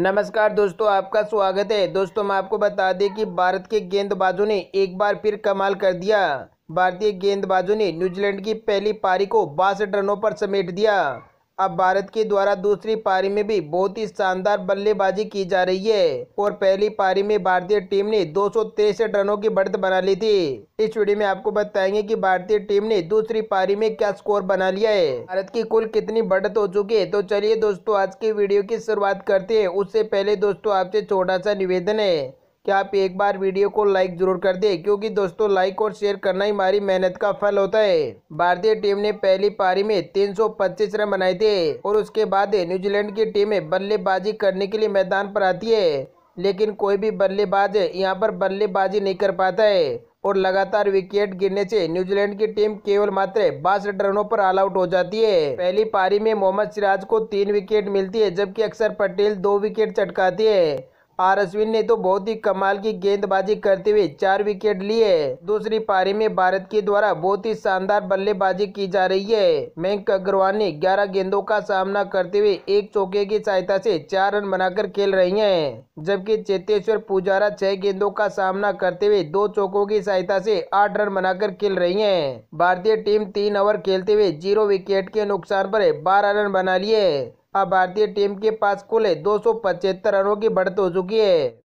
नमस्कार दोस्तों आपका स्वागत है दोस्तों मैं आपको बता दें कि भारत के गेंदबाजों ने एक बार फिर कमाल कर दिया भारतीय गेंदबाजों ने न्यूजीलैंड की पहली पारी को बासठ रनों पर समेट दिया अब भारत के द्वारा दूसरी पारी में भी बहुत ही शानदार बल्लेबाजी की जा रही है और पहली पारी में भारतीय टीम ने दो रनों की बढ़त बना ली थी इस वीडियो में आपको बताएंगे कि भारतीय टीम ने दूसरी पारी में क्या स्कोर बना लिया है भारत की कुल कितनी बढ़त हो चुकी है तो चलिए दोस्तों आज के वीडियो की शुरुआत करते हैं उससे पहले दोस्तों आपसे छोटा सा निवेदन है कि आप एक बार वीडियो को लाइक जरूर कर दें क्योंकि दोस्तों लाइक और शेयर करना ही हमारी मेहनत का फल होता है भारतीय टीम ने पहली पारी में 325 रन बनाए थे और उसके बाद न्यूजीलैंड की टीमें बल्लेबाजी करने के लिए मैदान पर आती है लेकिन कोई भी बल्लेबाज यहाँ पर बल्लेबाजी नहीं कर पाता है और लगातार विकेट गिरने से न्यूजीलैंड की टीम केवल मात्र बासठ रनों पर ऑल आउट हो जाती है पहली पारी में मोहम्मद सिराज को तीन विकेट मिलती है जबकि अक्सर पटेल दो विकेट चटकाती है आर अश्विन ने तो बहुत ही कमाल की गेंदबाजी करते हुए चार विकेट लिए दूसरी पारी में भारत के द्वारा बहुत ही शानदार बल्लेबाजी की जा रही है मयंक अग्रवाल ने 11 गेंदों का सामना करते हुए एक चौके की सहायता से चार रन बनाकर खेल रही हैं, जबकि चेतेश्वर पुजारा छह गेंदों का सामना करते हुए दो चौकों की सहायता से आठ रन बनाकर खेल रही है भारतीय टीम तीन ओवर खेलते हुए जीरो विकेट के नुकसान पर बारह रन बना लिए अब भारतीय टीम के पास कुल दो सौ पचहत्तर रनों की बढ़त हो चुकी है